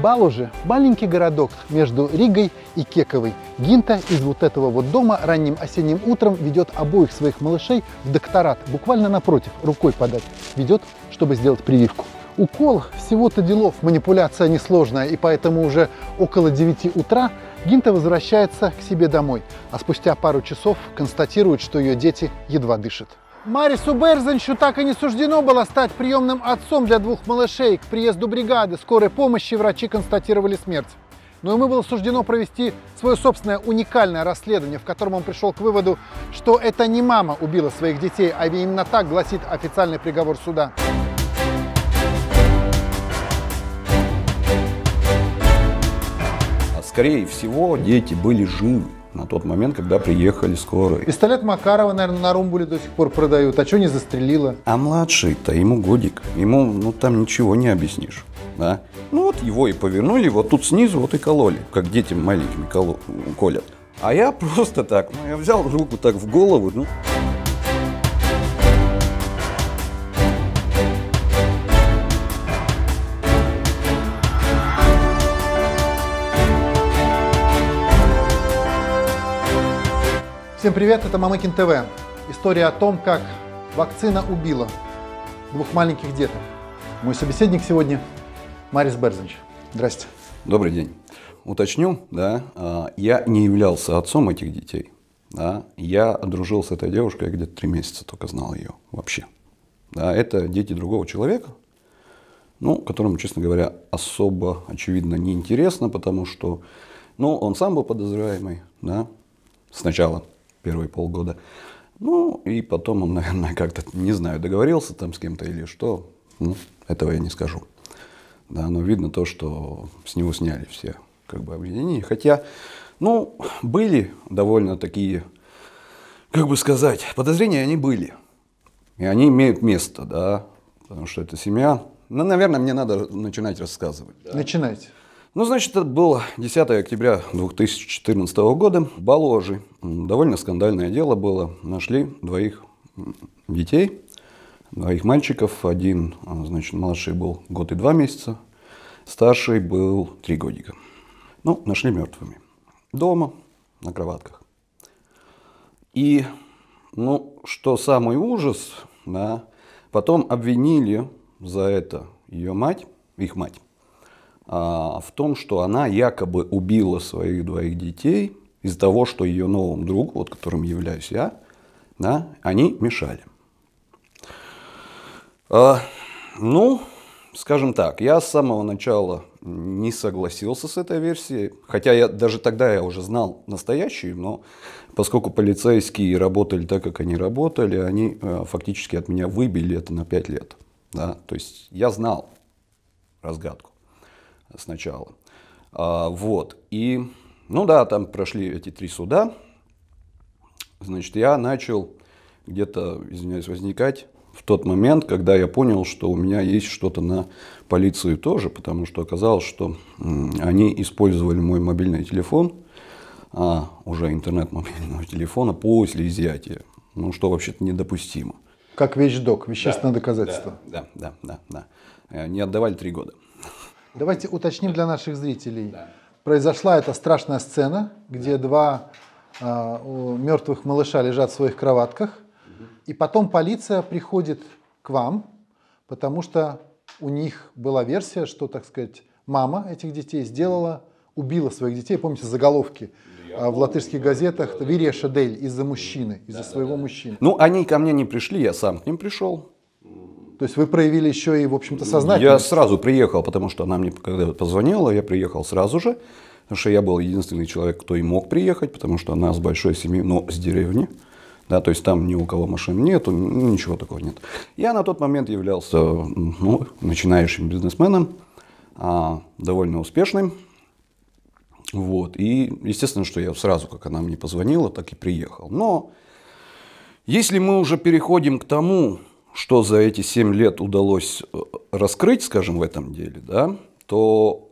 Балуже – маленький городок между Ригой и Кековой. Гинта из вот этого вот дома ранним осенним утром ведет обоих своих малышей в докторат, буквально напротив, рукой подать. Ведет, чтобы сделать прививку. Укол всего-то делов, манипуляция несложная, и поэтому уже около 9 утра Гинта возвращается к себе домой, а спустя пару часов констатирует, что ее дети едва дышат. Марису Берзанчу так и не суждено было стать приемным отцом для двух малышей. К приезду бригады скорой помощи врачи констатировали смерть. Но ну ему было суждено провести свое собственное уникальное расследование, в котором он пришел к выводу, что это не мама убила своих детей, а именно так гласит официальный приговор суда. А скорее всего, дети были живы на тот момент, когда приехали скорые. Пистолет Макарова, наверное, на Румбуле до сих пор продают. А что не застрелило? А младший-то, ему годик. Ему, ну, там ничего не объяснишь. Да? Ну, вот его и повернули, вот тут снизу, вот и кололи, как детям маленькими коло колят. А я просто так, ну, я взял руку так в голову, ну... Всем привет, это Мамыкин ТВ. История о том, как вакцина убила двух маленьких деток. Мой собеседник сегодня Марис Берзенч. Здрасте. Добрый день. Уточню, да, а, я не являлся отцом этих детей. Да, я дружил с этой девушкой, я где-то три месяца только знал ее вообще. Да, это дети другого человека, ну, которому, честно говоря, особо, очевидно, неинтересно, потому что ну, он сам был подозреваемый да, сначала первые полгода. Ну, и потом он, наверное, как-то, не знаю, договорился там с кем-то или что. Ну, этого я не скажу. Да, но видно то, что с него сняли все как бы обвинения, Хотя, ну, были довольно такие, как бы сказать, подозрения они были. И они имеют место, да, потому что это семья. Ну, наверное, мне надо начинать рассказывать. Да? Начинайте. Ну, значит, это было 10 октября 2014 года. Боложи. Довольно скандальное дело было. Нашли двоих детей, двоих мальчиков. Один, а, значит, младший был год и два месяца, старший был три годика. Ну, нашли мертвыми. Дома, на кроватках. И, ну, что самый ужас, да, потом обвинили за это ее мать, их мать. А, в том, что она якобы убила своих двоих детей из-за того, что ее новым другу, вот которым являюсь я, да, они мешали. А, ну, скажем так, я с самого начала не согласился с этой версией, хотя я даже тогда я уже знал настоящую, но поскольку полицейские работали так, как они работали, они э, фактически от меня выбили это на 5 лет. Да? То есть я знал разгадку сначала. А, вот. И, ну да, там прошли эти три суда. Значит, я начал где-то, извиняюсь, возникать в тот момент, когда я понял, что у меня есть что-то на полицию тоже, потому что оказалось, что они использовали мой мобильный телефон, а, уже интернет мобильного телефона, после изъятия. Ну, что вообще-то недопустимо. Как вещдок, вещественное да, доказательство. да, да, да, да. Э, не отдавали три года. Давайте уточним для наших зрителей. Да. Произошла эта страшная сцена, где да. два э, а, мертвых малыша лежат в своих кроватках, угу. и потом полиция приходит к вам, потому что у них была версия, что, так сказать, мама этих детей сделала, убила своих детей. Помните заголовки ну, а, да, в латышских газетах "Вирия Шадель из-за мужчины, из-за своего мужчины». Ну, они ко мне не пришли, я сам к ним пришел. То есть вы проявили еще и, в общем-то, сознательность. Я сразу приехал, потому что она мне когда позвонила, я приехал сразу же. Потому что я был единственный человек, кто и мог приехать, потому что она с большой семьей, но с деревни. Да, то есть там ни у кого машин нет, ничего такого нет. Я на тот момент являлся ну, начинающим бизнесменом, а, довольно успешным. Вот. И естественно, что я сразу, как она мне позвонила, так и приехал. Но если мы уже переходим к тому, что за эти 7 лет удалось э, раскрыть, скажем, в этом деле, да, то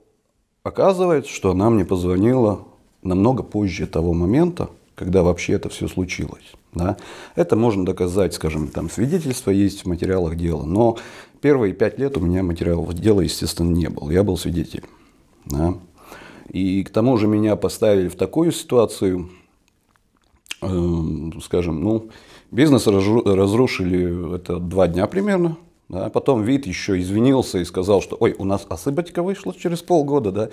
оказывается, что она мне позвонила намного позже того момента, когда вообще это все случилось. Да. Это можно доказать, скажем, там свидетельство есть в материалах дела, но первые пять лет у меня материалов дела, естественно, не было, я был свидетелем. Да. И к тому же меня поставили в такую ситуацию, э, скажем, ну, Бизнес разрушили это два дня примерно. Да, потом вид еще извинился и сказал, что ой, у нас осыпочка вышла через полгода, да.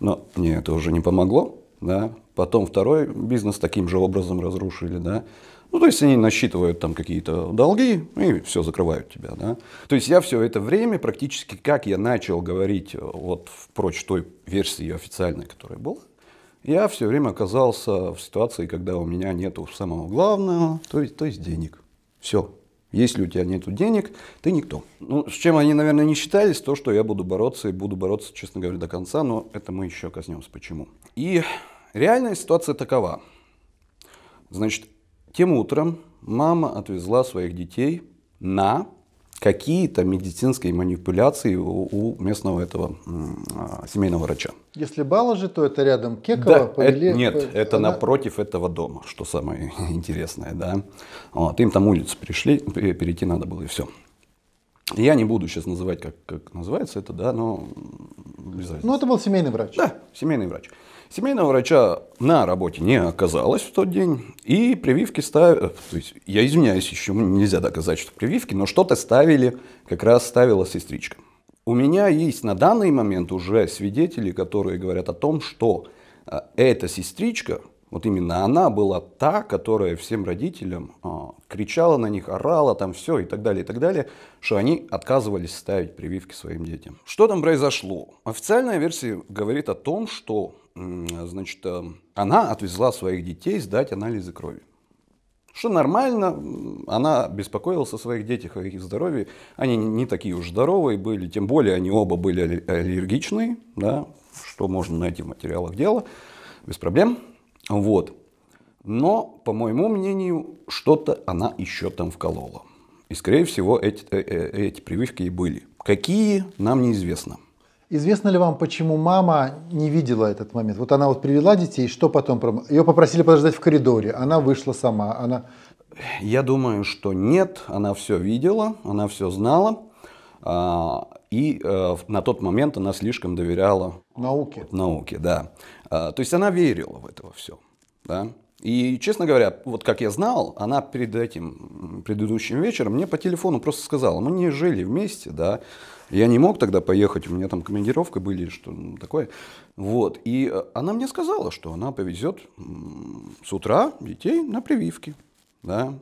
Но мне это уже не помогло. Да. Потом второй бизнес таким же образом разрушили, да. Ну, то есть они насчитывают там какие-то долги и все закрывают тебя. Да? То есть я все это время практически, как я начал говорить вот в прочь той версии официальной, которая была, я все время оказался в ситуации, когда у меня нету самого главного, то есть, то есть денег. Все. Если у тебя нет денег, ты никто. Ну, с чем они, наверное, не считались, то, что я буду бороться и буду бороться, честно говоря, до конца, но это мы еще коснемся почему. И реальная ситуация такова. Значит, тем утром мама отвезла своих детей на какие-то медицинские манипуляции у, у местного этого а, семейного врача. Если Балажи, то это рядом Кекова. Да, э, повели, это, нет, по... это она... напротив этого дома, что самое интересное. Да? Вот, им там улицу пришли перейти надо было и все. Я не буду сейчас называть, как, как называется это, да, но... Ну, это был семейный врач. Да, семейный врач. Семейного врача на работе не оказалось в тот день, и прививки ставили, э, то есть, я извиняюсь, еще нельзя доказать, что прививки, но что-то ставили, как раз ставила сестричка. У меня есть на данный момент уже свидетели, которые говорят о том, что э, эта сестричка вот именно она была та, которая всем родителям а, кричала на них, орала там все и так далее, и так далее, что они отказывались ставить прививки своим детям. Что там произошло? Официальная версия говорит о том, что значит, э, она отвезла своих детей сдать анализы крови. Что нормально, она беспокоилась о своих детях, о их здоровье. Они не такие уж здоровые были, тем более они оба были аллергичны, да, что можно найти в материалах дела, без проблем. Вот. Но, по моему мнению, что-то она еще там вколола. И, скорее всего, эти, э, э, эти прививки и были. Какие, нам неизвестно. Известно ли вам, почему мама не видела этот момент? Вот она вот привела детей, что потом? Ее попросили подождать в коридоре, она вышла сама, она... Я думаю, что нет, она все видела, она все знала. А, и э, на тот момент она слишком доверяла науке. Науке, да. Э, то есть она верила в этого все, да. И, честно говоря, вот как я знал, она перед этим предыдущим вечером мне по телефону просто сказала, мы не жили вместе, да, я не мог тогда поехать, у меня там командировка были, что ну, такое. Вот. И э, она мне сказала, что она повезет с утра детей на прививки. Да.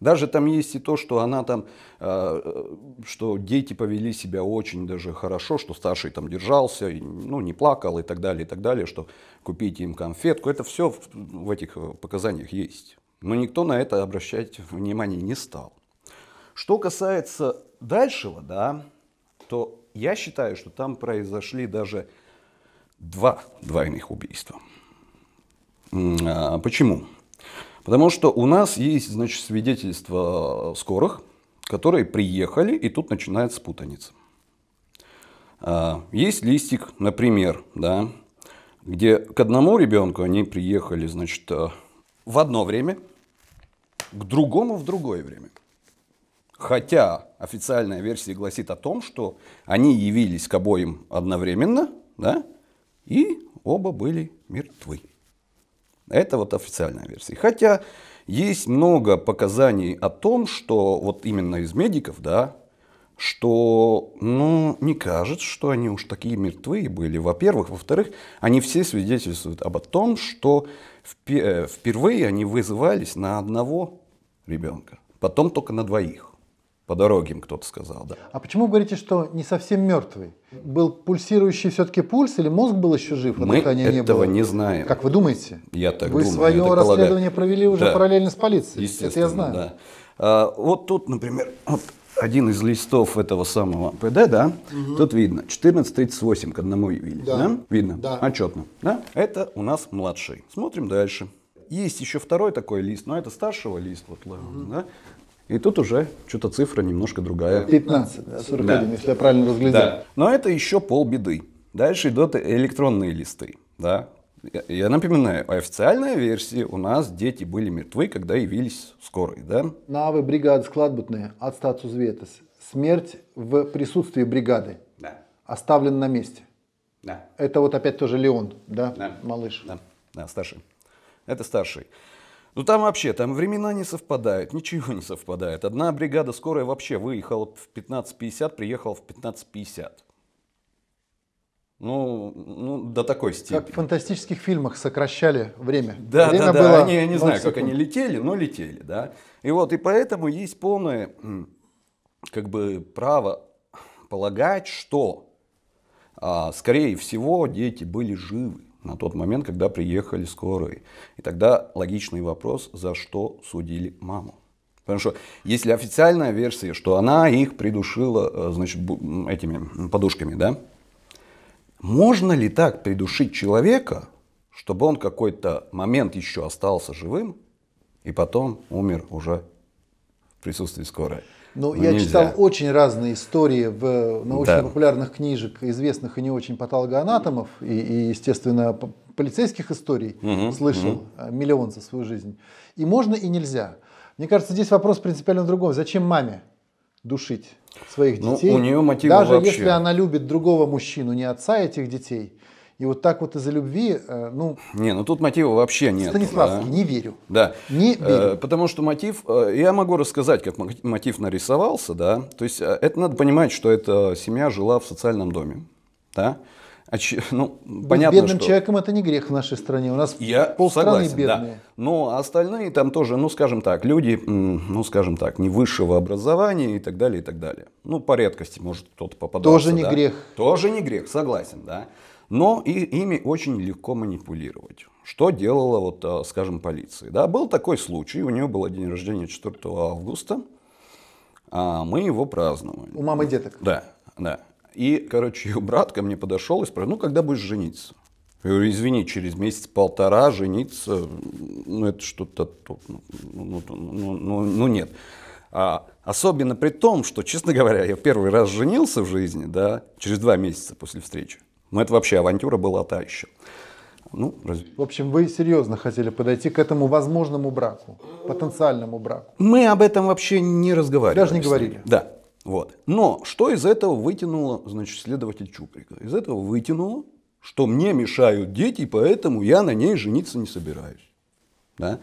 Даже там есть и то, что она там, э, что дети повели себя очень даже хорошо, что старший там держался, и, ну, не плакал и так далее, и так далее, что купите им конфетку. Это все в, в этих э, показаниях есть. Но никто на это обращать внимание не стал. Что касается дальшего, да, то я считаю, что там произошли даже два двойных убийства. А, почему? Потому что у нас есть, значит, свидетельство э, скорых, которые приехали, и тут начинается путаница. А, есть листик, например, да, где к одному ребенку они приехали, значит, э, в одно время, к другому в другое время. Хотя официальная версия гласит о том, что они явились к обоим одновременно, да, и оба были мертвы. Это вот официальная версия. Хотя есть много показаний о том, что вот именно из медиков, да, что, ну, не кажется, что они уж такие мертвые были, во-первых. Во-вторых, они все свидетельствуют об том, что э, впервые они вызывались на одного ребенка, потом только на двоих. По дороге им кто-то сказал, да. А почему вы говорите, что не совсем мертвый? Был пульсирующий все-таки пульс или мозг был еще жив? Мы этого не, было? не знаем. Как вы думаете? Я так вы думаю. Вы свое расследование полагаю. провели уже да. параллельно с полицией. Естественно, Это я знаю. Да. А, вот тут, например, вот один из листов этого самого ПД, да, угу. тут видно, 14.38 к одному явились, да. да? Видно, да. отчетно, да? Это у нас младший. Смотрим дальше. Есть еще второй такой лист, но это старшего лист, вот, угу. да? И тут уже что-то цифра немножко другая. 15, 41, да. если я правильно разглядел. Да. Но это еще полбеды. Дальше идут электронные листы. Да? Я напоминаю, официальная версия у нас дети были мертвы, когда явились скорой. Да? Навы бригады складбутные от статус ветес. Смерть в присутствии бригады. Да. Оставлен на месте. Да. Это вот опять тоже Леон, да, да. малыш? Да, да старший. Это старший. Ну там вообще, там времена не совпадают, ничего не совпадает. Одна бригада скорая вообще выехала в 15.50, приехала в 15.50. Ну, ну, до такой степени. Как в фантастических фильмах сокращали время. Да, время да, да. Было они, я не знаю, секунд. как они летели, но летели, да. И вот, и поэтому есть полное, как бы, право полагать, что, а, скорее всего, дети были живы на тот момент, когда приехали скорые. И тогда логичный вопрос, за что судили маму? Потому что если официальная версия, что она их придушила э, значит, этими подушками, да? Можно ли так придушить человека, чтобы он какой-то момент еще остался живым и потом умер уже в присутствии скорой? Но ну, ну, я нельзя. читал очень разные истории в э, научно-популярных да. книжек известных и не очень патологоанатомов и, и естественно, полицейских историй угу, слышал угу. миллион за свою жизнь. И можно, и нельзя. Мне кажется, здесь вопрос принципиально другой. Зачем маме душить своих детей? Ну, у нее мотивы Даже вообще. если она любит другого мужчину, не отца этих детей, и вот так вот из-за любви, э, ну... Не, ну тут мотива вообще нет. Станиславский, да? не верю. Да. Не э, верю. потому что мотив, э, я могу рассказать, как мотив нарисовался, да. То есть это надо понимать, что эта семья жила в социальном доме, да. Оч... Ну, Быть ну, понятно, бедным что... человеком это не грех в нашей стране. У нас я полстраны согласен, бедные. Да. Ну, Но остальные там тоже, ну скажем так, люди, ну скажем так, не высшего образования и так далее, и так далее. Ну по редкости, может, кто-то попадался. Тоже не да? грех. Тоже не грех, согласен, да но и ими очень легко манипулировать. Что делала, вот, скажем, полиция? Да, был такой случай, у нее был день рождения 4 августа, а мы его праздновали. У мамы деток? Да, да. И, короче, ее брат ко мне подошел и спросил, ну, когда будешь жениться? Я говорю, извини, через месяц-полтора жениться, ну, это что-то, ну, ну, ну, ну, нет. А, особенно при том, что, честно говоря, я первый раз женился в жизни, да, через два месяца после встречи. Но ну, это вообще авантюра была та еще. Ну, разве... В общем, вы серьезно хотели подойти к этому возможному браку, потенциальному браку. Мы об этом вообще не разговаривали. Даже не говорили. Да. Вот. Но что из этого вытянуло, значит, следователь Чуприка? Из этого вытянуло, что мне мешают дети, поэтому я на ней жениться не собираюсь. Да?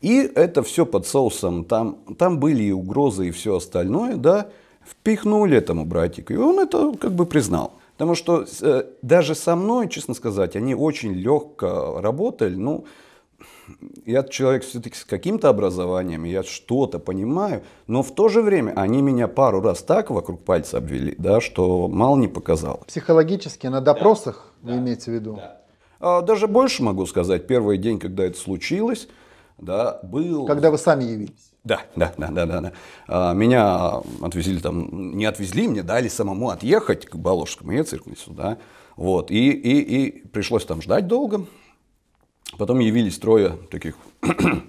И это все под соусом, там, там были и угрозы, и все остальное, да, впихнули этому братику. И он это как бы признал. Потому что э, даже со мной, честно сказать, они очень легко работали. Ну, я человек все-таки с каким-то образованием, я что-то понимаю, но в то же время они меня пару раз так вокруг пальца обвели, да, что мало не показалось. Психологически на допросах, да. вы да. имеете в виду? Да. А, даже больше могу сказать, первый день, когда это случилось, да, был... Когда вы сами явились. Да, да, да, да, да. А, меня отвезли там, не отвезли, мне дали самому отъехать к Балошскому Ецеркви сюда. Вот, и, и, и пришлось там ждать долго. Потом явились трое таких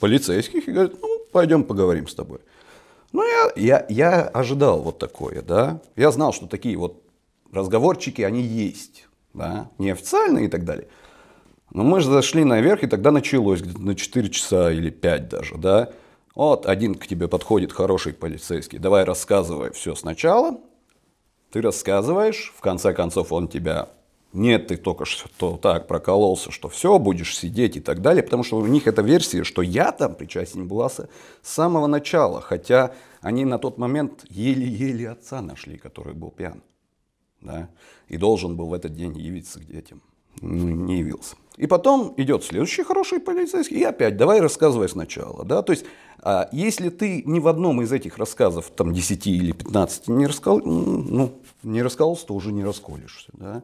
полицейских и говорят, ну, пойдем поговорим с тобой. Ну, я, я, я ожидал вот такое, да. Я знал, что такие вот разговорчики, они есть, да, неофициальные и так далее. Но ну, мы же зашли наверх, и тогда началось, где-то на 4 часа или 5 даже, да. Вот один к тебе подходит хороший полицейский, давай рассказывай все сначала. Ты рассказываешь, в конце концов он тебя нет, ты только что так прокололся, что все, будешь сидеть и так далее, потому что у них эта версия, что я там причастен была с самого начала, хотя они на тот момент еле-еле отца нашли, который был пьян, да, и должен был в этот день явиться к детям ну, не явился. И потом идет следующий хороший полицейский, и опять давай рассказывай сначала. Да? То есть, а, если ты ни в одном из этих рассказов, там 10 или 15, не, раскол... ну, не раскололся, то уже не расколешься. Да?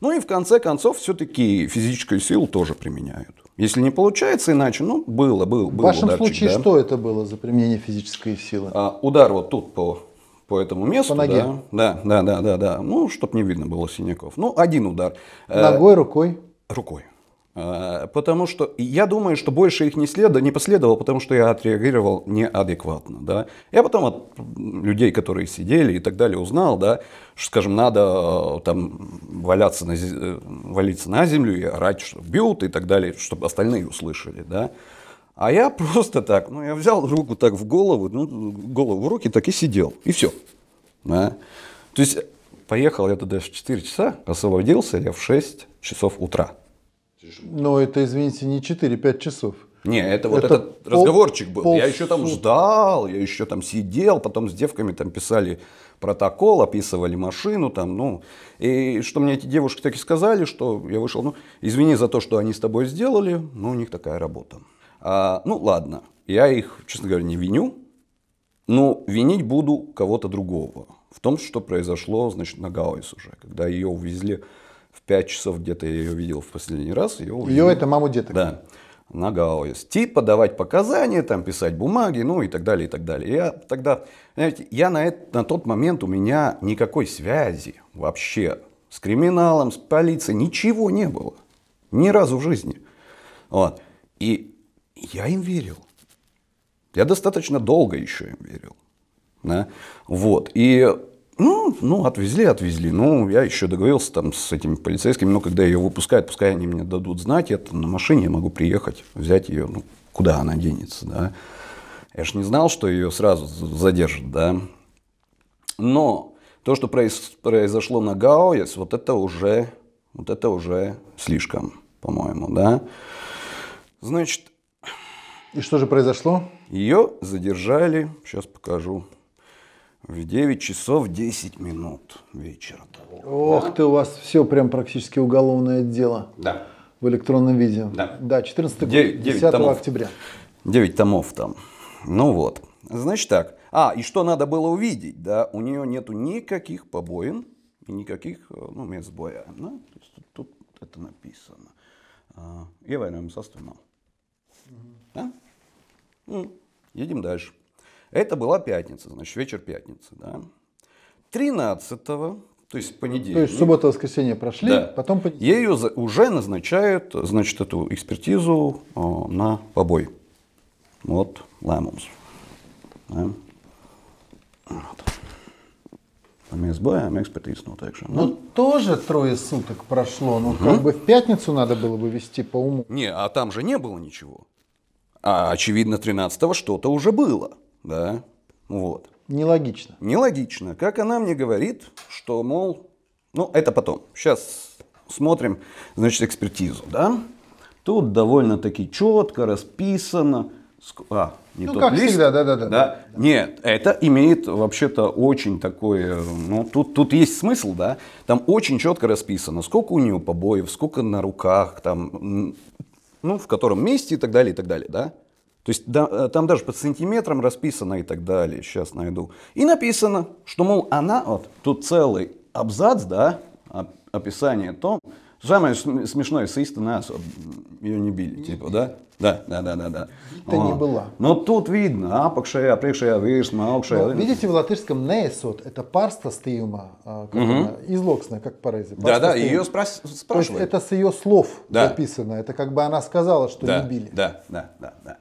Ну и в конце концов, все-таки физическую силу тоже применяют. Если не получается иначе, ну, было, был, В вашем ударчик, случае да? что это было за применение физической силы? А, удар вот тут по по этому месту. По ноге. Да, да, да, да, да. да. Ну, чтобы не видно было синяков. Ну, один удар. Э, Ногой, рукой? Рукой. Э, потому что я думаю, что больше их не, следо, не последовало, потому что я отреагировал неадекватно. Да? Я потом от людей, которые сидели и так далее, узнал, да, что, скажем, надо э, там валяться на, валиться на землю и орать, что бьют и так далее, чтобы остальные услышали. Да? А я просто так, ну, я взял руку так в голову, ну, голову в руки, так и сидел. И все. Да. То есть поехал я туда в 4 часа, освободился я в 6 часов утра. Но ну, это, извините, не 4-5 часов. Не, это вот это этот пол, разговорчик был. Пол я еще там ждал, я еще там сидел, потом с девками там писали протокол, описывали машину там, ну. И что мне эти девушки так и сказали, что я вышел, ну, извини за то, что они с тобой сделали, но у них такая работа. А, ну ладно, я их, честно говоря, не виню, но винить буду кого-то другого. В том, что произошло, значит, на Гауэс уже, когда ее увезли в 5 часов, где-то я ее видел в последний раз. Ее, увезли, ее это маму деток. Да, на Гауэс. Типа давать показания, там писать бумаги, ну и так далее, и так далее. Я тогда, знаете, я на, это, на тот момент, у меня никакой связи вообще с криминалом, с полицией, ничего не было. Ни разу в жизни. Вот. И я им верил. Я достаточно долго еще им верил. Да? Вот. И ну, ну, отвезли, отвезли. Ну, я еще договорился там с этими полицейскими, но когда ее выпускают, пускай они мне дадут знать, я на машине могу приехать, взять ее, ну, куда она денется, да. Я же не знал, что ее сразу задержат, да. Но то, что произошло на Гаоес, вот это уже, вот это уже слишком, по-моему, да. Значит, и что же произошло? Ее задержали, сейчас покажу, в 9 часов 10 минут вечера. Ох да. ты, у вас все прям практически уголовное дело. Да. В электронном виде. Да. Да, 14 год, 9, 10 томов. октября. 9 томов там. Ну вот. Значит так. А, и что надо было увидеть, да, у нее нету никаких побоин и никаких, э, ну, мест боя. Да? Ну, то есть тут, тут это написано. Я военным составом. Да? Ну, едем дальше. Это была пятница, значит, вечер пятницы. Да? 13 то есть понедельник. То есть суббота, воскресенье прошли, да. потом понедельник. Ее уже назначают, значит, эту экспертизу о, э, на побой. Вот Лаймонс. Да. Вот. Там СБ, а экспертиз, ну так же. Ну, ну тоже трое суток прошло, ну угу. как бы в пятницу надо было бы вести по уму. Не, а там же не было ничего. А очевидно, 13-го что-то уже было. Да? Вот. Нелогично. Нелогично. Как она мне говорит, что, мол, ну, это потом. Сейчас смотрим, значит, экспертизу, да? Тут довольно-таки четко расписано. А, не ну, тот как лист. всегда, да, да, да, да. Нет, это имеет вообще-то очень такое, ну, тут, тут есть смысл, да, там очень четко расписано, сколько у нее побоев, сколько на руках, там, ну, в котором месте и так далее, и так далее, да? То есть да, э, там даже по сантиметрам расписано и так далее, сейчас найду. И написано, что, мол, она, вот тут целый абзац, да, описание о том, Самое смешное, сыста нас ее не били, типа, да? Да, да, да, да, да. Это не была. Но тут видно, апакшая, апрекшая, вирсма, аукшая. Видите, в латышском неесот, это парста стиума, излоксная, как парази. Да, да, ее спрашивают. То есть это с ее слов записано, это как бы она сказала, что не били. Да, да, да, да.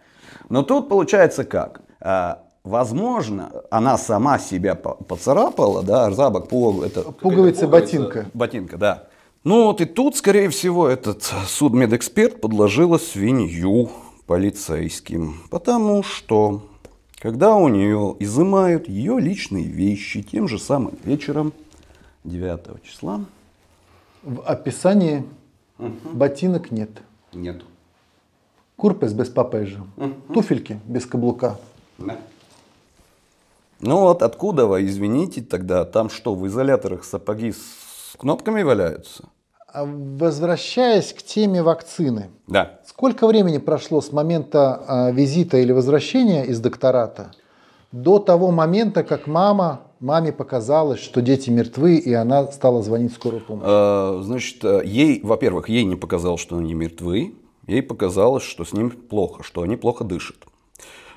Но тут получается как? А, возможно, она сама себя поцарапала, да, рзабок, пуговица, это... Пуговица, ботинка. Ботинка, да. Ну вот и тут, скорее всего, этот судмедэксперт подложила свинью полицейским, потому что когда у нее изымают ее личные вещи тем же самым вечером 9 числа. В описании угу. ботинок нет. Нет. Курпес без папежа. Угу. Туфельки без каблука. Да. Ну вот откуда вы, извините, тогда там что, в изоляторах сапоги с с кнопками валяются. А возвращаясь к теме вакцины. Да. Сколько времени прошло с момента а, визита или возвращения из доктората до того момента, как мама маме показалось, что дети мертвы, и она стала звонить в скорую помощь? А, значит, э, ей, во-первых, ей не показалось, что они мертвы, ей показалось, что с ним плохо, что они плохо дышат.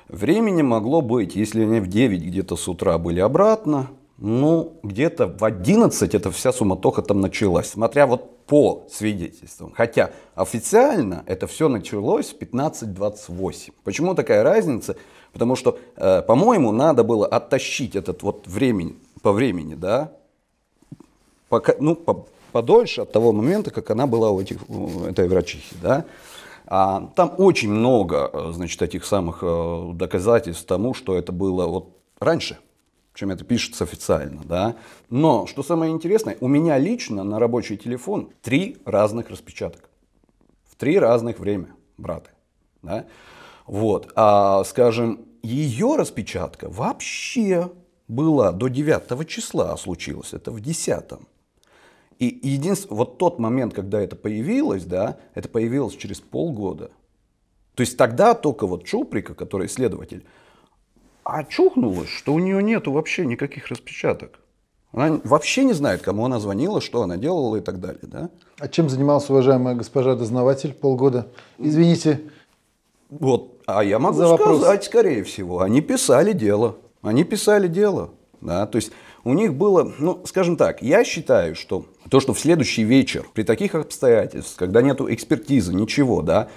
Времени могло быть, если они в 9 где-то с утра были обратно, ну, где-то в 11 эта вся суматоха там началась, смотря вот по свидетельствам. Хотя официально это все началось в 15.28. Почему такая разница? Потому что, э, по-моему, надо было оттащить этот вот времени, по времени, да, пока, ну, по, подольше от того момента, как она была у, этих, у этой врачихи, да. А, там очень много, э, значит, этих самых э, доказательств тому, что это было вот раньше. Чем это пишется официально, да. Но, что самое интересное, у меня лично на рабочий телефон три разных распечаток. В три разных время, браты. Да? Вот. А, скажем, ее распечатка вообще была до 9 числа, а случилось это в 10. И единственное, вот тот момент, когда это появилось, да, это появилось через полгода. То есть тогда только вот Чуприка, который следователь, очухнулась, что у нее нету вообще никаких распечаток. Она вообще не знает, кому она звонила, что она делала и так далее. Да? А чем занималась уважаемая госпожа дознаватель полгода? Извините. Вот, а я могу за вопрос. сказать, скорее всего, они писали дело. Они писали дело. Да? То есть у них было, ну, скажем так, я считаю, что то, что в следующий вечер при таких обстоятельствах, когда нету экспертизы, ничего, да,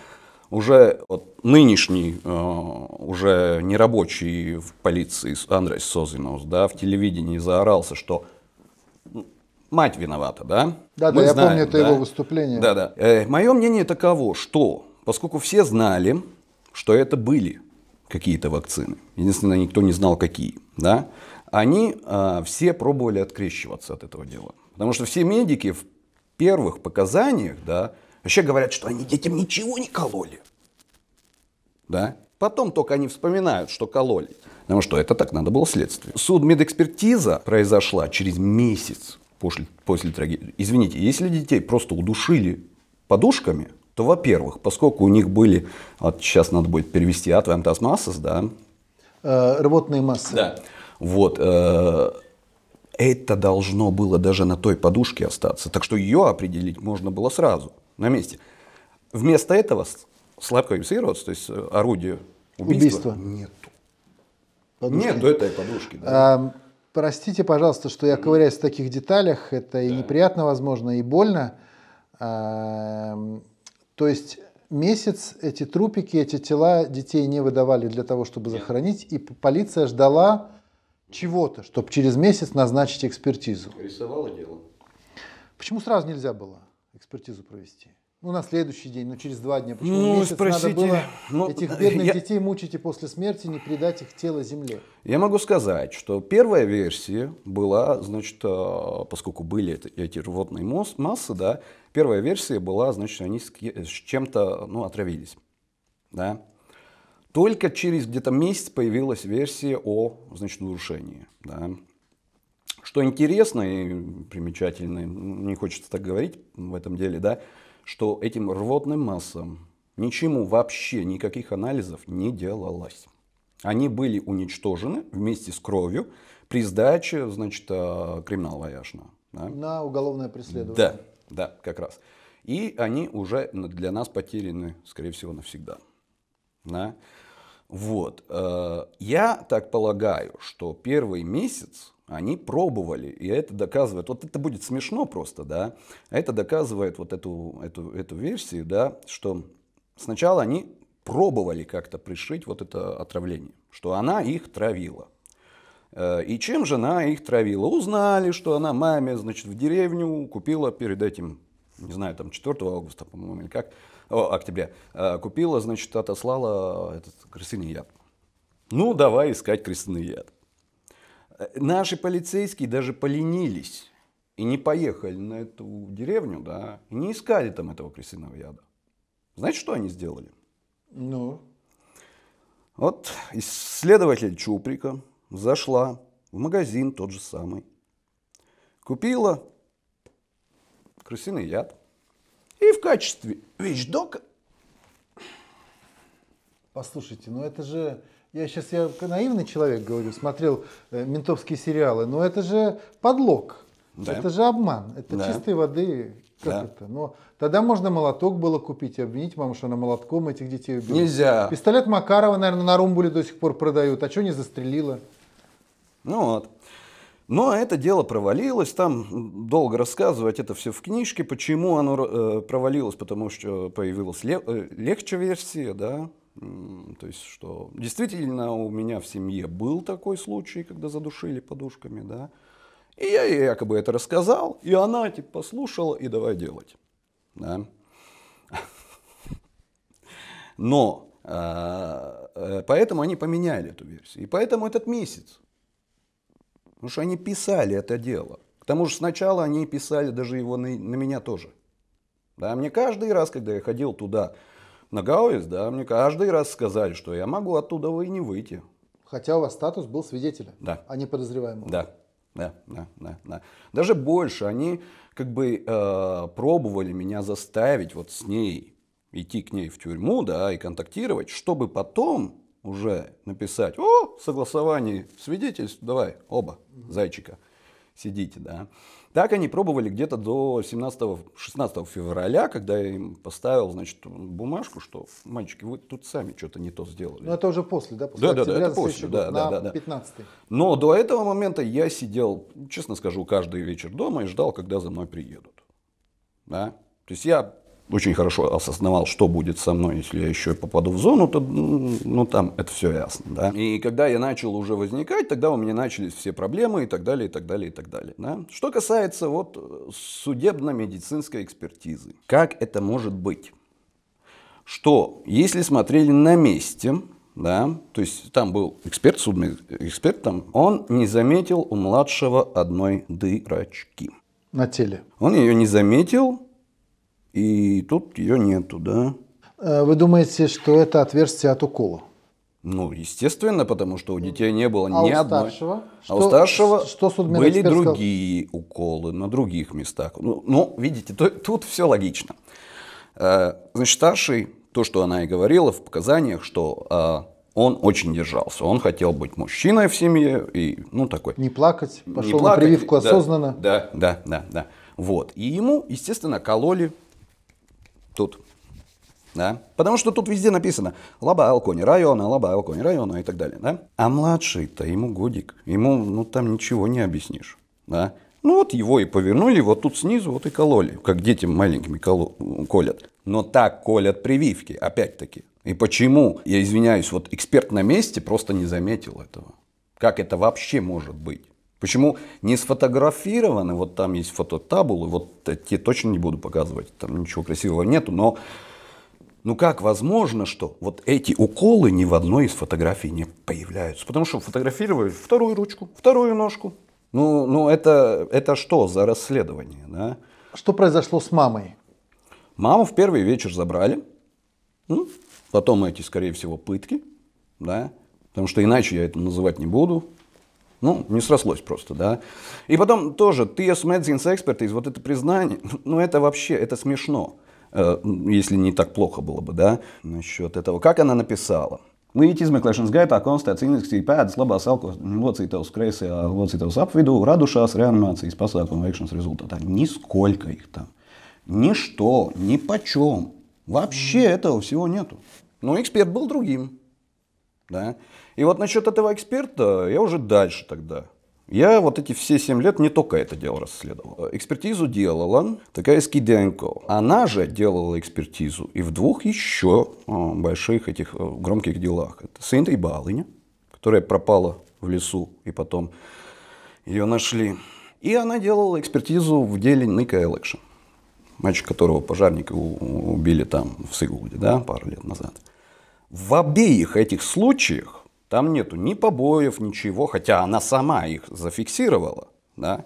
уже вот, нынешний, э, уже не рабочий в полиции Андрей Созиновс, да, в телевидении заорался, что ну, мать виновата, да? Да, Мы да, знаем, я помню это его выступление. Да, да. Э, мое мнение таково, что поскольку все знали, что это были какие-то вакцины, единственное, никто не знал какие, да, они э, все пробовали открещиваться от этого дела. Потому что все медики в первых показаниях, да, Вообще говорят, что они детям ничего не кололи. Да? Потом только они вспоминают, что кололи. Потому что это так надо было следствие. Суд медэкспертиза произошла через месяц после, после трагедии. Извините, если детей просто удушили подушками, то, во-первых, поскольку у них были, вот сейчас надо будет перевести от вамтасмассас, да? Э, рвотные массы. Да. Вот. Э, это должно было даже на той подушке остаться. Так что ее определить можно было сразу на месте. Вместо этого сладкое то есть э, орудие убийства, убийства. нету. Подушки. Нету этой подушки. Да. А, простите, пожалуйста, что я ковыряюсь в таких деталях. Это да. и неприятно, возможно, и больно. А, то есть месяц эти трупики, эти тела детей не выдавали для того, чтобы захоронить, и полиция ждала чего-то, чтобы через месяц назначить экспертизу. Рисовала дело. Почему сразу нельзя было? экспертизу провести? Ну, на следующий день, ну, через два дня. Почему ну, месяц спросите, надо было ну, этих э, бедных я... детей мучить и после смерти не придать их тело земле? Я могу сказать, что первая версия была, значит, э, поскольку были эти рвотные массы, да, первая версия была, значит, они с чем-то, ну, отравились, да. Только через где-то месяц появилась версия о, значит, нарушении, да. Что интересно и примечательно, не хочется так говорить в этом деле, да, что этим рвотным массам ничему вообще никаких анализов не делалось. Они были уничтожены вместе с кровью при сдаче, значит, а, криминала вояжного. Да? На уголовное преследование. Да, да, как раз. И они уже для нас потеряны, скорее всего, навсегда. Да? Вот. Э, я так полагаю, что первый месяц они пробовали, и это доказывает, вот это будет смешно просто, да, это доказывает вот эту, эту, эту версию, да, что сначала они пробовали как-то пришить вот это отравление, что она их травила. Э, и чем же она их травила? Узнали, что она маме, значит, в деревню купила перед этим, не знаю, там 4 августа, по-моему, или как, о, октября, э, купила, значит, отослала этот крысиный яд. Ну, давай искать крысиный яд. Э, наши полицейские даже поленились и не поехали на эту деревню, да, и не искали там этого крысиного яда. Знаете, что они сделали? Ну? Вот исследователь Чуприка зашла в магазин тот же самый, купила крысиный яд и в качестве вещдока... Послушайте, ну это же я сейчас я наивный человек говорю, смотрел э, ментовские сериалы, но это же подлог, да. это же обман, это да. чистой воды. Как да. это? Но тогда можно молоток было купить и обвинить маму, что она молотком этих детей убила. Нельзя. Пистолет Макарова, наверное, на Румбуле до сих пор продают. А что не застрелила? Ну вот. Но это дело провалилось, там долго рассказывать это все в книжке, почему оно э, провалилось, потому что появилась э, легче версия, да, то есть, что действительно у меня в семье был такой случай, когда задушили подушками, да. И я ей якобы это рассказал, и она типа послушала и давай делать. Да. Но а, э, поэтому они поменяли эту версию. И поэтому этот месяц. Потому что они писали это дело. К тому же сначала они писали даже его на, на меня тоже. Да, мне каждый раз, когда я ходил туда, на Гауэс, да, мне каждый раз сказали, что я могу оттуда и не выйти. Хотя у вас статус был свидетеля, да. а не подозреваемого. Да, да, да, да, да. Даже больше, они как бы э, пробовали меня заставить вот с ней идти к ней в тюрьму, да, и контактировать, чтобы потом уже написать, о, согласование свидетельств, давай, оба, зайчика, сидите, да. Так они пробовали где-то до 17-16 февраля, когда я им поставил, значит, бумажку, что, мальчики, вы тут сами что-то не то сделали. Но ну, это уже после, да? После да, да, да, это после, да, да, да, да. 15 Но до этого момента я сидел, честно скажу, каждый вечер дома и ждал, когда за мной приедут. Да? То есть я очень хорошо осознавал, что будет со мной, если я еще попаду в зону, то ну, ну там это все ясно. Да? И когда я начал уже возникать, тогда у меня начались все проблемы и так далее, и так далее, и так далее. Да? Что касается вот э, судебно-медицинской экспертизы. Как это может быть? Что если смотрели на месте, да, то есть там был эксперт, судный эксперт там, он не заметил у младшего одной дырочки. На теле. Он ее не заметил, и тут ее нету, да. Э, вы думаете, что это отверстие от укола? Ну, естественно, потому что у детей не было а ни у Старшего? А у старшего что, что были другие сказал? уколы на других местах. Ну, ну видите, то, тут все логично. Э, значит, старший, то, что она и говорила в показаниях, что э, он очень держался. Он хотел быть мужчиной в семье и, ну, такой. Не плакать, пошел не плакать, на прививку осознанно. Да, да, да, да. Вот. И ему, естественно, кололи тут. Да? Потому что тут везде написано Лаба Алкони района, Лаба Алкони района и так далее. Да? А младший-то ему годик, ему ну там ничего не объяснишь. Да? Ну вот его и повернули, вот тут снизу вот и кололи, как детям маленькими коло- колят. Но так колят прививки, опять-таки. И почему, я извиняюсь, вот эксперт на месте просто не заметил этого? Как это вообще может быть? Почему не сфотографированы, вот там есть фототабулы, вот те точно не буду показывать, там ничего красивого нету, но ну как возможно, что вот эти уколы ни в одной из фотографий не появляются? Потому что фотографировали вторую ручку, вторую ножку. Ну, ну это, это что за расследование, да? Что произошло с мамой? Маму в первый вечер забрали, ну, потом эти, скорее всего, пытки, да, потому что иначе я это называть не буду, ну, не срослось просто, да. И потом тоже, TS Medicines Expertise, вот это признание, ну это вообще, это смешно, э, если не так плохо было бы, да, насчет этого. Как она написала? Līdz izmeklēšanas gaitā konstatēts injekcija pēdas labās locītavas kreisajā locītavas apvidū radušās reanimācijas pasākumu veikšanas rezultātā. Нисколько их там. Ничто, ни почем. Вообще этого всего нету. Но эксперт был другим. Да? И вот насчет этого эксперта я уже дальше тогда. Я вот эти все 7 лет не только это дело расследовал. Экспертизу делала такая Скиденко. Она же делала экспертизу и в двух еще а, больших этих э, громких делах. Это сын и Балыня, которая пропала в лесу и потом ее нашли. И она делала экспертизу в деле Ника Элэкшн, мальчик которого пожарники убили там в Сыгулде, да, пару лет назад. В обеих этих случаях там нету ни побоев, ничего, хотя она сама их зафиксировала, да.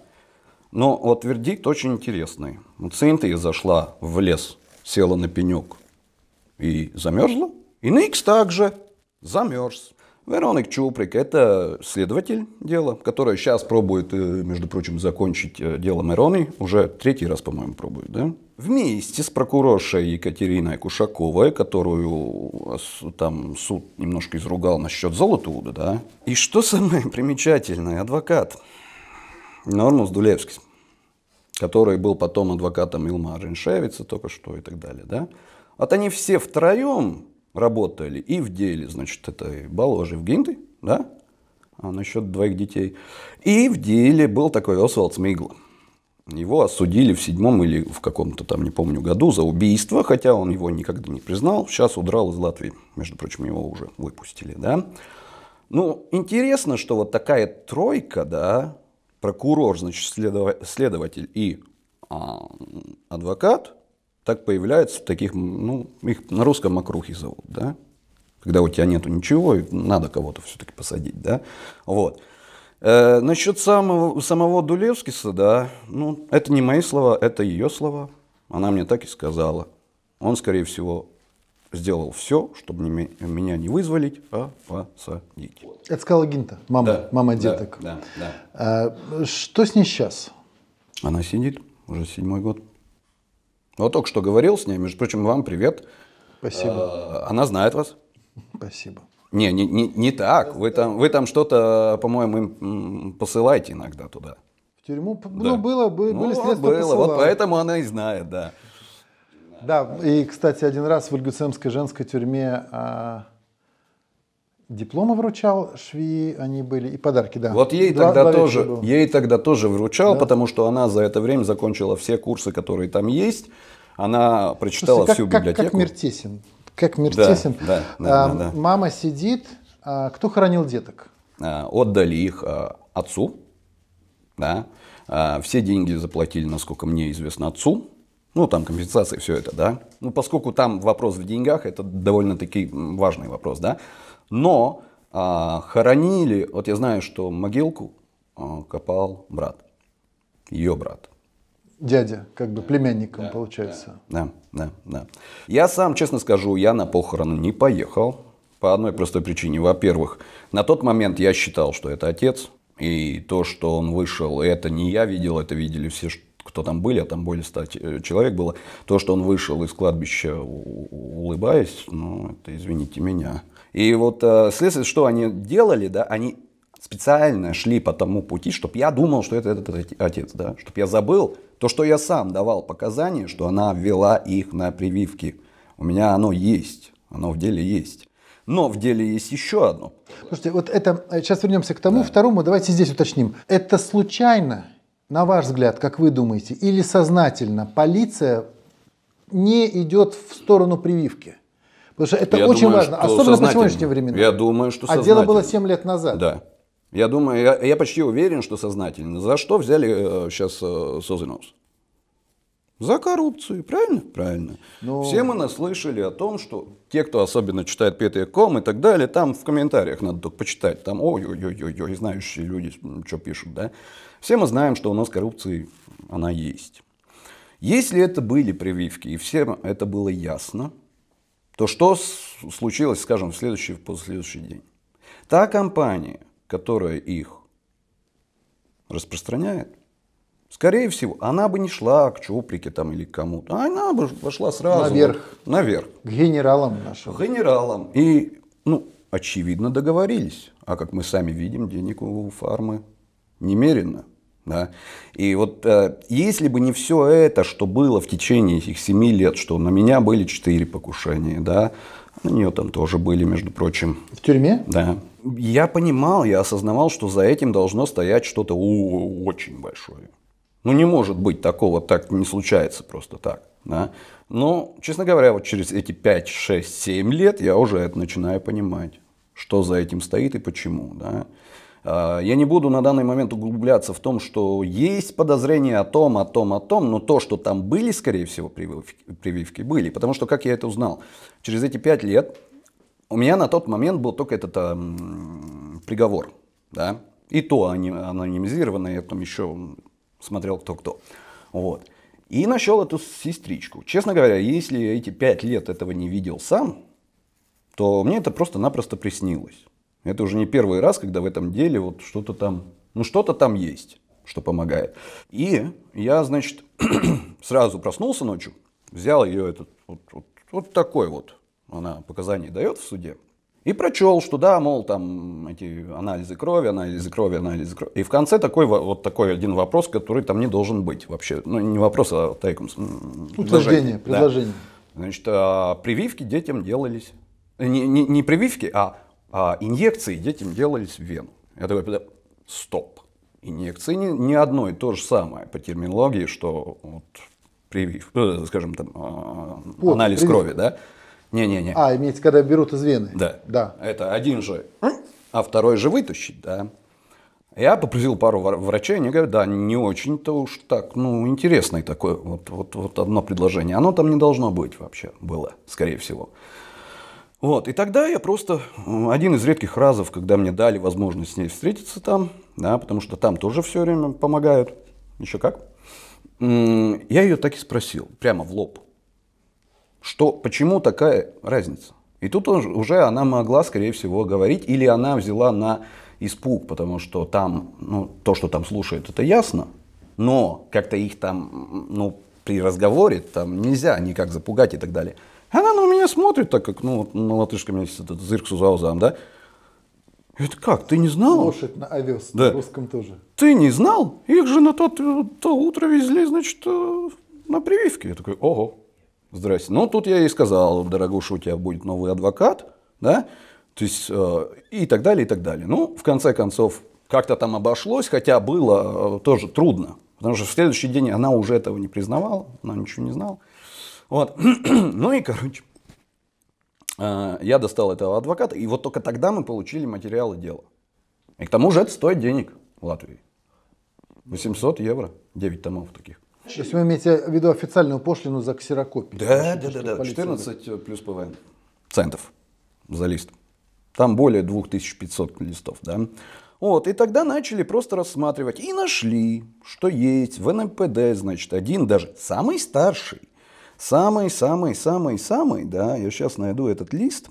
Но вот вердикт очень интересный. Цинтия зашла в лес, села на пенек и замерзла. И Никс также замерз. Вероник Чуприк – это следователь дела, который сейчас пробует, э, между прочим, закончить э, дело Мероны. Уже третий раз, по-моему, пробует, да? Вместе с прокуроршей Екатериной Кушаковой, которую э, там суд немножко изругал насчет Золотоуда, да? И что самое примечательное, адвокат Нормус Дулевский, который был потом адвокатом Илма Женьшевица только что и так далее, да? Вот они все втроем работали и в деле, значит, это Бало Живгинды, да, а насчет двоих детей. И в деле был такой Освальд Смигл. Его осудили в седьмом или в каком-то там, не помню, году за убийство, хотя он его никогда не признал. Сейчас удрал из Латвии. Между прочим, его уже выпустили, да. Ну, интересно, что вот такая тройка, да, прокурор, значит, следователь и а, адвокат, так появляются в таких, ну, их на русском мокрухи зовут, да? Когда у тебя нету ничего, и надо кого-то все-таки посадить, да? Вот. Э, насчет самого, самого Дулевскиса, да, ну, это не мои слова, это ее слова. Она мне так и сказала. Он, скорее всего, сделал все, чтобы не, меня не вызволить, а посадить. Это сказала Гинта, мама, да, мама деток. Да, да, да. Э, а, что с ней сейчас? Она сидит уже седьмой год. Вот только что говорил с ней, между прочим, вам привет. Спасибо. Э, она знает вас. Спасибо. Не, не, не, не так. Вы там, вы там что-то, по-моему, им посылаете иногда туда. В тюрьму? Ну, да. Ну, было, были, ну, средства было. Посылала. Вот поэтому она и знает, да. Да, и, кстати, один раз в Ильгюцемской женской тюрьме а, дипломы вручал швеи, они были и подарки, да. Вот ей тогда тоже, ей тогда тоже вручал, да? потому что она за это время закончила все курсы, которые там есть. Она прочитала Слушайте, как, всю библиотеку. Как Мертесин, как Мертесин. Да, да, да, а, да, Мама сидит. А, кто хранил деток? А, отдали их а, отцу, да. А, все деньги заплатили, насколько мне известно, отцу. Ну, там компенсации, все это, да. Ну, поскольку там вопрос в деньгах, это довольно-таки важный вопрос, да. Но а, хоронили, вот я знаю, что могилку а, копал брат, ее брат. Дядя, как бы племянником да, получается. Да. да, да, Я сам, честно скажу, я на похороны не поехал. По одной простой причине. Во-первых, на тот момент я считал, что это отец. И то, что он вышел, это не я видел, это видели все, кто там были, а там более 100 э, человек было. То, что он вышел из кладбища, улыбаясь, ну, это извините меня. И вот э, следствие, что они делали, да, они специально шли по тому пути, чтобы я думал, что это этот отец, да, чтобы я забыл то, что я сам давал показания, что она ввела их на прививки. У меня оно есть, оно в деле есть. Но в деле есть еще одно. Слушайте, вот это, сейчас э, вернемся к тому, да. второму, давайте здесь уточним. Это случайно, на ваш взгляд, как вы думаете, или сознательно полиция не идет в сторону прививки? Потому что это я очень думаю, важно, особенно по сегодняшним временам. Я думаю, что А дело было 7 лет назад. Да. Я думаю, я, я почти уверен, что сознательно. За что взяли э, сейчас э, Созенос? За коррупцию, правильно? Правильно. Но... Ну. Все мы наслышали о том, что те, кто особенно читает Петя.ком и так далее, там в комментариях надо только почитать, там ой-ой-ой-ой, знающие люди что пишут, да? Все мы знаем, что у нас коррупции она есть. Если это были прививки, и всем это было ясно, то что случилось, скажем, в следующий, в последующий день? Та компания, которая их распространяет, скорее всего, она бы не шла к Чуприке там или к кому-то, а она бы пошла сразу наверх. Вот, наверх. К генералам нашим. К генералам. И, ну, очевидно, договорились. А как мы сами видим, денег у фармы немерено. Да? И вот э, если бы не все это, что было в течение этих семи лет, что на меня были четыре покушения, да, на нее там тоже были, между прочим. В тюрьме? Да. Я понимал, я осознавал, что за этим должно стоять что-то очень большое. Ну, не может быть такого, так не случается просто так. Да? Но, честно говоря, вот через эти 5, 6, 7 лет я уже это начинаю понимать, что за этим стоит и почему. Да? Э, я не буду на данный момент углубляться в том, что есть подозрения о том, о том, о том, но то, что там были, скорее всего, прививки, прививки были. Потому что, как я это узнал, через эти пять лет у меня на тот момент был только этот а, приговор. Да? И то анонимизированное, я там еще смотрел кто-кто. Вот. И нашел эту сестричку. Честно говоря, если я эти пять лет этого не видел сам, то мне это просто-напросто приснилось. Это уже не первый раз, когда в этом деле вот что-то там, ну что-то там есть, что помогает. И я, значит, сразу проснулся ночью, взял ее этот, вот, вот, вот такой вот, она показания дает в суде, и прочел, что да, мол, там эти анализы крови, анализы крови, анализы крови. И в конце такой вот такой один вопрос, который там не должен быть вообще. Ну, не вопрос, а тайком. Утверждение, предложение. предложение. Да. Значит, а прививки детям делались. Э, не, не, не прививки, а а инъекции детям делались в вену. Я такой, стоп. Инъекции не, не одно и то же самое по терминологии, что вот привив, э, скажем, там, вот, а, анализ привив. крови, да? Не-не-не. А, имеется, когда берут из вены. Да. да. Это один же, а второй же вытащить, да. Я попросил пару врачей, они говорят, да, не очень-то уж так, ну, интересный такой вот, вот, вот одно предложение. Оно там не должно быть вообще, было, скорее всего. Вот, и тогда я просто, один из редких разов, когда мне дали возможность с ней встретиться там, да, потому что там тоже все время помогают, еще как, я ее так и спросил, прямо в лоб, что, почему такая разница? И тут уже она могла, скорее всего, говорить, или она взяла на испуг, потому что там, ну, то, что там слушают, это ясно, но как-то их там, ну, при разговоре там нельзя никак запугать и так далее. Она на меня смотрит так, как, ну, на латышском есть этот зырк с да? Это как, ты не знал? Лошадь на овес, да. на русском тоже. Ты не знал? Их же на тот, то утро везли, значит, э, на прививке. Я такой, ого, здрасте. Ну, тут я и сказал, дорогуша, у тебя будет новый адвокат, да? То есть, э, и так далее, и так далее. Ну, в конце концов, как-то там обошлось, хотя было э, тоже трудно. Потому что в следующий день она уже этого не признавала, она ничего не знала. Вот. ну и, короче, Э, я достал этого адвоката, и вот только тогда мы получили материалы дела. И к тому же это стоит денег в Латвии. 800 евро, 9 томов таких. То есть вы имеете в виду официальную пошлину за ксерокопию? Да, да, да, да. 14 э, плюс ПВН центов за лист. Там более 2500 листов, да. Вот, и тогда начали просто рассматривать. И нашли, что есть в НМПД, значит, один даже самый старший Самый-самый-самый-самый, да, я сейчас найду этот лист,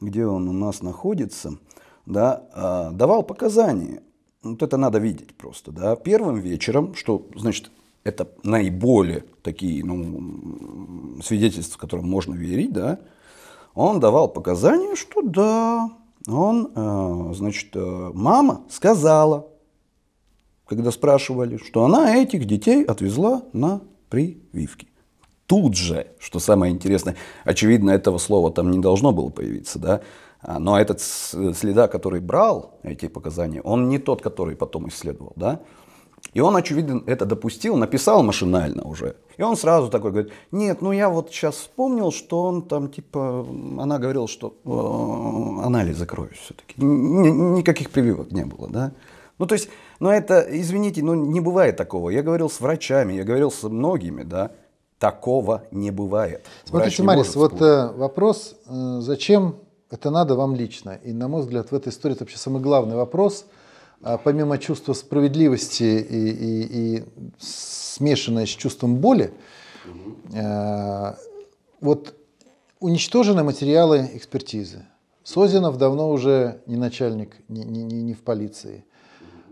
где он у нас находится, да, а, давал показания. Вот это надо видеть просто, да. Первым вечером, что, значит, это наиболее такие, ну, свидетельства, которым можно верить, да, он давал показания, что да, он, а, значит, а, мама сказала, когда спрашивали, что она этих детей отвезла на прививки тут же, что самое интересное, очевидно, этого слова там не должно было появиться, да, а, но этот следа, который брал эти показания, он не тот, который потом исследовал, да, и он, очевидно, это допустил, написал машинально уже. И он сразу такой говорит, нет, ну я вот сейчас вспомнил, что он там, типа, она говорила, что э, анализы крови все-таки. Никаких прививок не было, да. Ну, то есть, ну это, извините, ну не бывает такого. Я говорил с врачами, я говорил с многими, да. Такого не бывает. Смотрите, не Марис, вот э, вопрос, э, зачем это надо вам лично? И, на мой взгляд, в этой истории это вообще самый главный вопрос, э, помимо чувства справедливости и, и, и смешанное с чувством боли, э, вот уничтожены материалы экспертизы. Созинов давно уже не начальник, не, не, не в полиции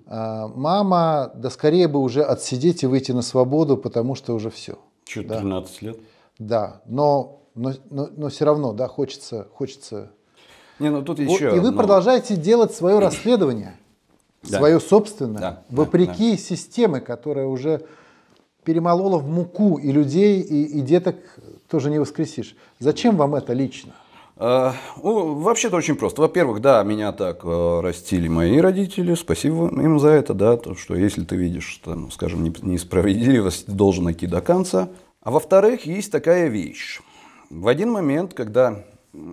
а мама, да скорее бы уже отсидеть и выйти на свободу, потому что уже все. Чуть да. лет. Да, но, но, но, но все равно, да, хочется, хочется. Не, ну тут еще. И вы но... продолжаете делать свое расследование, свое собственное, вопреки системе, которая уже перемолола в муку и людей, и, и деток тоже не воскресишь. Зачем вам это лично? Э, ну, вообще-то очень просто. Во-первых, да, меня так э, растили мои родители. Спасибо им за это, да, то, что если ты видишь, там, ну, скажем, несправедливость, ты должен идти до конца. А во-вторых, есть такая вещь. В один момент, когда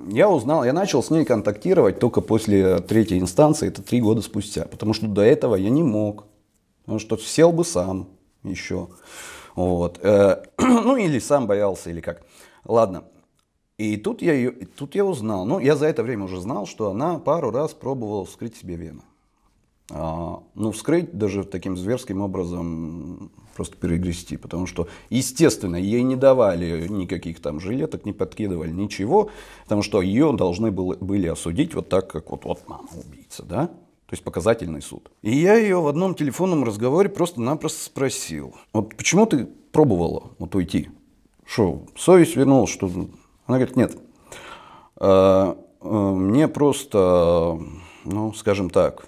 я узнал, я начал с ней контактировать только после третьей инстанции, это три года спустя, потому что до этого я не мог, потому что сел бы сам еще, вот, э, ну или сам боялся, или как. Ладно, и тут я, ее, тут я узнал, ну, я за это время уже знал, что она пару раз пробовала вскрыть себе вены. А, ну, вскрыть даже таким зверским образом просто перегрести, потому что, естественно, ей не давали никаких там жилеток, не подкидывали ничего, потому что ее должны были были осудить вот так, как вот, вот мама убийца, да? То есть показательный суд. И я ее в одном телефонном разговоре просто-напросто спросил, вот почему ты пробовала вот уйти? Что, совесть вернулась, что она говорит, нет, э, э, мне просто, ну, скажем так,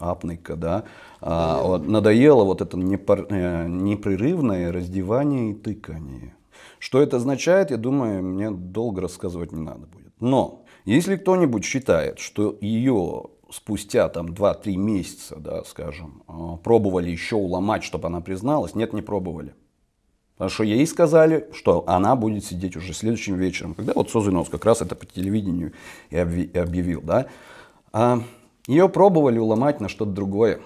апника, да, а, надоело вот это э, непрерывное раздевание и тыкание. Что это означает, я думаю, мне долго рассказывать не надо будет. Но если кто-нибудь считает, что ее спустя там 2-3 месяца, да, скажем, пробовали еще уломать, чтобы она призналась, нет, не пробовали. Потому что ей сказали, что она будет сидеть уже следующим вечером, когда вот Созунов как раз это по телевидению и объявил, да. А ее пробовали уломать на что-то другое,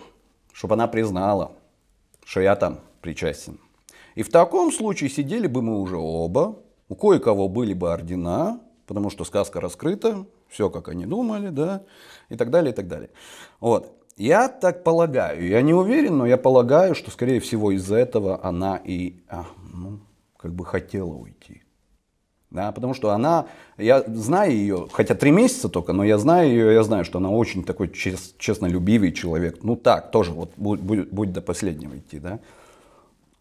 чтобы она признала, что я там причастен. И в таком случае сидели бы мы уже оба, у кое-кого были бы ордена, потому что сказка раскрыта, все как они думали, да, и так далее, и так далее. Вот. Я так полагаю, я не уверен, но я полагаю, что, скорее всего, из-за этого она и а, ну, как бы хотела уйти. Да, потому что она, я знаю ее, хотя три месяца только, но я знаю ее, я знаю, что она очень такой чест, честнолюбивый человек. Ну так, тоже вот будет, будет до последнего идти, да.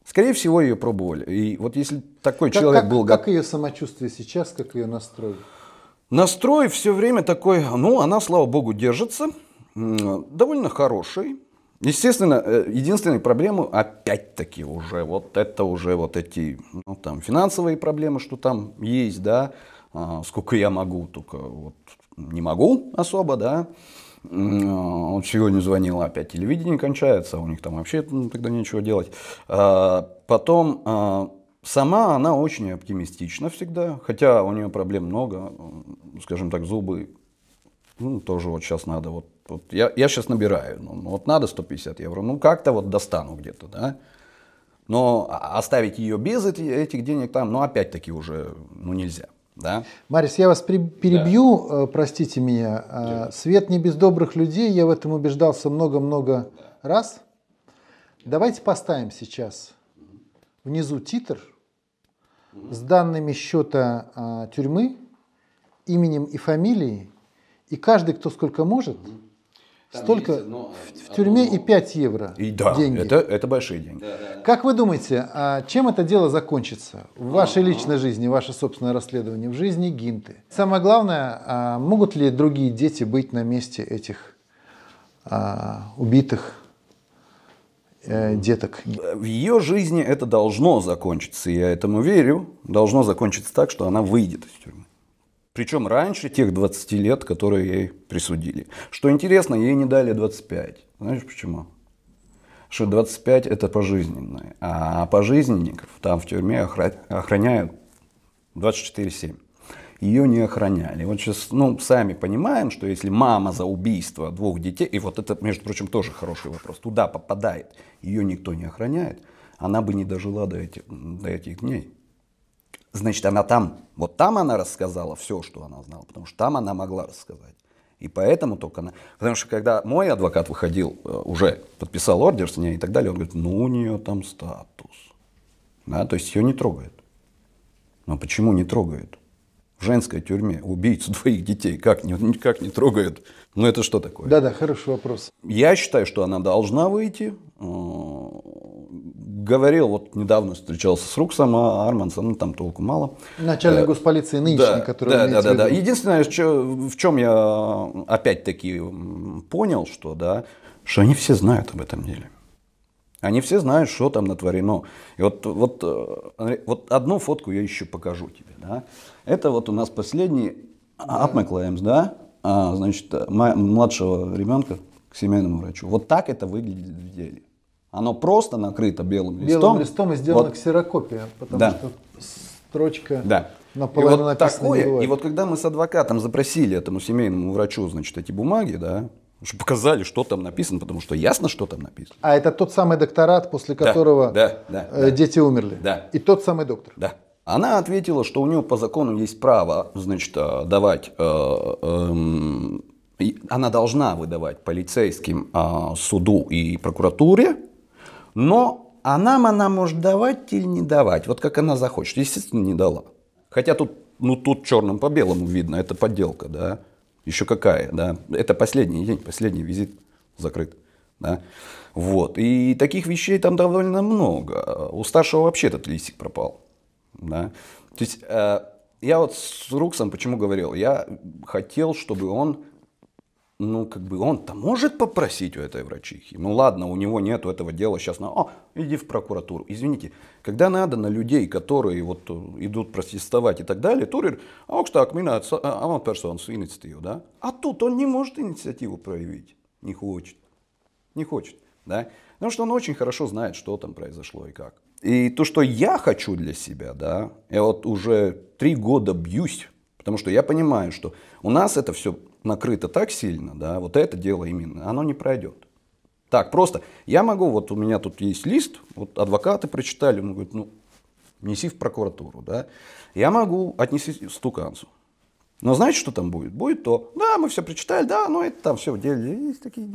Скорее всего, ее пробовали. И вот если такой как, человек как, был... Как ее самочувствие сейчас, как ее настрой? Настрой все время такой, ну, она, слава богу, держится, довольно хороший. Естественно, э, единственная проблема, опять-таки, уже вот это уже вот эти, ну, там, финансовые проблемы, что там есть, да, а, сколько я могу, только вот не могу особо, да. А, вот сегодня звонила опять, телевидение кончается, а у них там вообще ну, тогда нечего делать. Потом сама она очень оптимистична всегда, хотя у нее проблем много, скажем так, зубы ну, тоже вот сейчас надо, вот, вот я, я сейчас набираю, ну, ну, вот надо 150 евро, ну, как-то вот достану где-то, да. Но оставить ее без этих, денег там, ну, опять-таки уже, ну, нельзя. Да? Марис, я вас перебью, да. Э, простите меня. Э, да. Свет не без добрых людей, я в этом убеждался много-много да. раз. Давайте поставим сейчас внизу титр с данными счета э, тюрьмы, именем и фамилией и каждый, кто сколько может, там столько есть, но, ну, в, в тюрьме одно... и 5 евро и, да, деньги. Это, это большие деньги. Да, да, да. Как вы думаете, а чем это дело закончится? В ну, вашей а, личной а. жизни, ваше собственное расследование, в жизни Гинты. Самое главное, а могут ли другие дети быть на месте этих а, убитых? Э, деток. В ее жизни это должно закончиться, я этому верю. Должно закончиться так, что она выйдет из тюрьмы. Причем раньше тех 20 лет, которые ей присудили. Что интересно, ей не дали 25. Знаешь почему? Что 25 это пожизненное, а пожизненников там в тюрьме охраняют 24-7. Ее не охраняли. Вот сейчас, ну, сами понимаем, что если мама за убийство двух детей, и вот это, между прочим, тоже хороший вопрос, туда попадает, ее никто не охраняет, она бы не дожила до этих, до этих дней значит, она там, вот там она рассказала все, что она знала, потому что там она могла рассказать. И поэтому только она... Потому что когда мой адвокат выходил, э, уже подписал ордер с ней и так далее, он говорит, ну у нее там статус. Да, то есть ее не трогают. Но почему не трогают? В женской тюрьме убийцу двоих детей как не, никак не трогают? Ну это что такое? Да-да, хороший вопрос. Я считаю, что она должна выйти. Э, говорил, вот недавно встречался с Руксом, а Армансом, ну, там толку мало. Начальник э, госполиции нынешний, да, который... Да, да, да, да. Единственное, что, в чем я опять-таки понял, что, да, что они все знают об этом деле. Они все знают, что там натворено. И вот, вот, э, вот одну фотку я еще покажу тебе. Да? Это вот у нас последний Апмеклаемс, да? А, значит, младшего ребенка к семейному врачу. Вот так это выглядит в деле. Оно просто накрыто белым, листом. Белым листом и сделана вот. ксерокопия, потому да. что строчка да. наполовину и вот такое, И вот когда мы с адвокатом запросили этому семейному врачу, значит, эти бумаги, да, чтобы показали, что там написано, потому что ясно, что там написано. А это тот самый докторат, после которого да, да, э, да, дети да. умерли. Да. И тот самый доктор. Да. Она ответила, что у нее по закону есть право, значит, э, давать, э, э, она должна выдавать полицейским э, суду и прокуратуре но а нам она может давать или не давать, вот как она захочет. Естественно, не дала. Хотя тут, ну тут черным по белому видно, это подделка, да. Еще какая, да. Это последний день, последний визит закрыт. Да? Вот. И таких вещей там довольно много. У старшего вообще этот листик пропал. Да? То есть э, я вот с Руксом почему говорил, я хотел, чтобы он ну, как бы он-то может попросить у этой врачихи. Ну, ладно, у него нету этого дела сейчас. На... О, иди в прокуратуру. Извините, когда надо на людей, которые вот э, идут протестовать и так далее, турир, а так, мина, а он персон, инициативу, да? А тут он не может инициативу проявить. Не хочет. Не хочет, да? Потому что он очень хорошо знает, что там произошло и как. И то, что я хочу для себя, да, я вот уже три года бьюсь, потому что я понимаю, что у нас это все накрыто так сильно, да, вот это дело именно, оно не пройдет. Так, просто я могу, вот у меня тут есть лист, вот адвокаты прочитали, он говорит, ну, неси в прокуратуру, да. Я могу отнести стуканцу. Но знаете, что там будет? Будет то, да, мы все прочитали, да, но это там все в деле есть такие.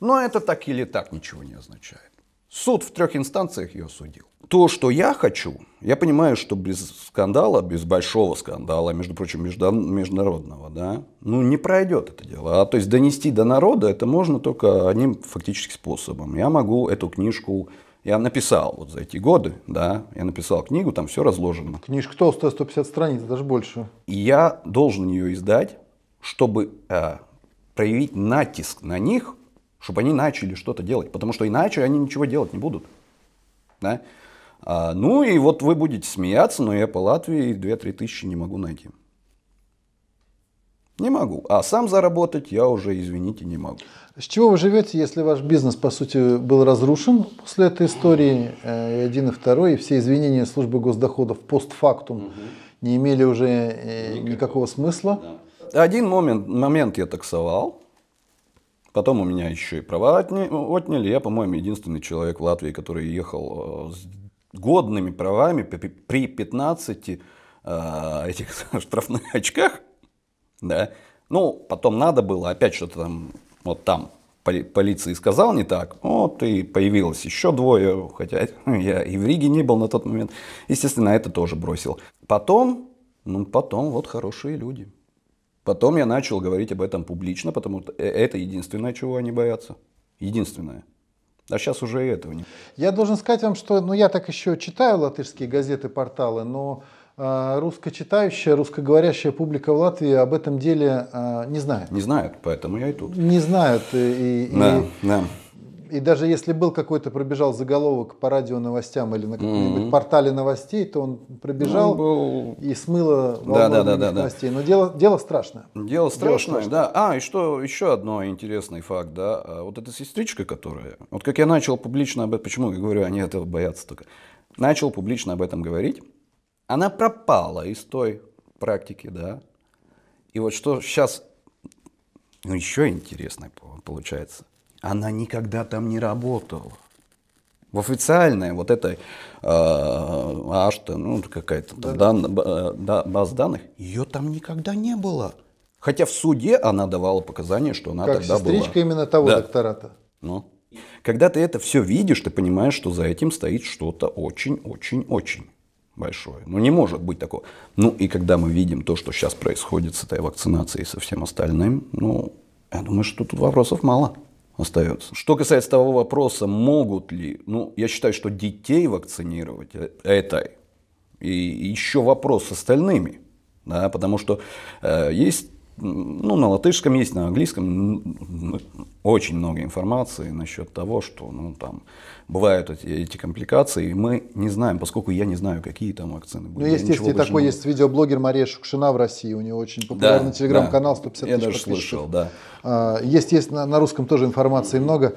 Но это так или так ничего не означает. Суд в трех инстанциях ее судил. То, что я хочу, я понимаю, что без скандала, без большого скандала, между прочим, международного, да, ну не пройдет это дело. А то есть донести до народа это можно только одним фактическим способом. Я могу эту книжку я написал вот за эти годы, да, я написал книгу, там все разложено. Книжка толстая, 150 страниц, даже больше. И я должен ее издать, чтобы э, проявить натиск на них, чтобы они начали что-то делать, потому что иначе они ничего делать не будут. Да? А, ну и вот вы будете смеяться, но я по Латвии 2-3 тысячи не могу найти. Не могу. А сам заработать я уже, извините, не могу. С чего вы живете, если ваш бизнес, по сути, был разрушен после этой истории, э, и один, и второй, и все извинения службы госдоходов постфактум угу. не имели уже э, никакого, никакого смысла? Да. Один момент, момент я таксовал, Потом у меня еще и права отняли. Я, по-моему, единственный человек в Латвии, который ехал э, с годными правами при 15 э, этих штрафных очках. Да. Ну, потом надо было опять что-то там, вот там поли полиции сказал не так, вот и появилось еще двое, хотя я и в Риге не был на тот момент. Естественно, это тоже бросил. Потом, ну потом вот хорошие люди. Потом я начал говорить об этом публично, потому что э, это единственное, чего они боятся. Единственное. А сейчас уже и этого нет. Я должен сказать вам, что ну, я так еще читаю латышские газеты, порталы, но э, русскочитающая, русскоговорящая публика в Латвии об этом деле э, не знает. Не знает, поэтому я и тут. Не знают. Э, и, и, да, и... да. И даже если был какой-то пробежал заголовок по радио новостям или на каком-нибудь mm-hmm. портале новостей, то он пробежал ну, был... и смыло да, да, да, да, новостей. Но дело, дело страшное. Дело страшное, дело да. А, и что еще одно интересный факт, да. А вот эта сестричка, которая... Вот как я начал публично об этом... Почему я говорю, они этого боятся только. Начал публично об этом говорить. Она пропала из той практики, да. И вот что сейчас ну, еще интересно получается. Она никогда там не работала. В официальной вот этой э, Ашта, ну какая-то да. дан, э, да, баз данных, ее там никогда не было. Хотя в суде она давала показания, что она как тогда была. Как именно того да. доктората. Ну. Когда ты это все видишь, ты понимаешь, что за этим стоит что-то очень-очень-очень большое. Ну, не может быть такого. Ну, и когда мы видим то, что сейчас происходит с этой вакцинацией и со всем остальным, ну, я думаю, что тут вопросов мало остается. Что касается того вопроса, могут ли, ну, я считаю, что детей вакцинировать э, этой, и еще вопрос с остальными, да, потому что э, есть ну, на латышском есть, на английском очень много информации насчет того, что ну, там бывают эти, эти компликации, и мы не знаем, поскольку я не знаю, какие там вакцины ну, были. Ну, естественно, такой могу. есть видеоблогер Мария Шукшина в России, у нее очень популярный да, телеграм-канал, да. 150 я тысяч даже слышал, да. А, есть, есть на, на русском тоже информации много.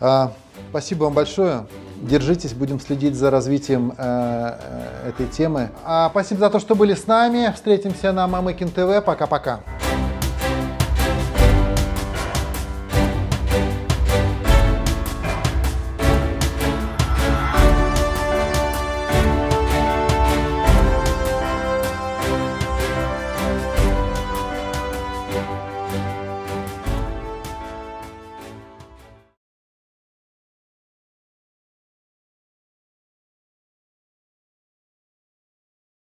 А, спасибо вам большое. Держитесь, будем следить за развитием э, э, этой темы. А спасибо за то, что были с нами. Встретимся на Мамыкин ТВ. Пока-пока.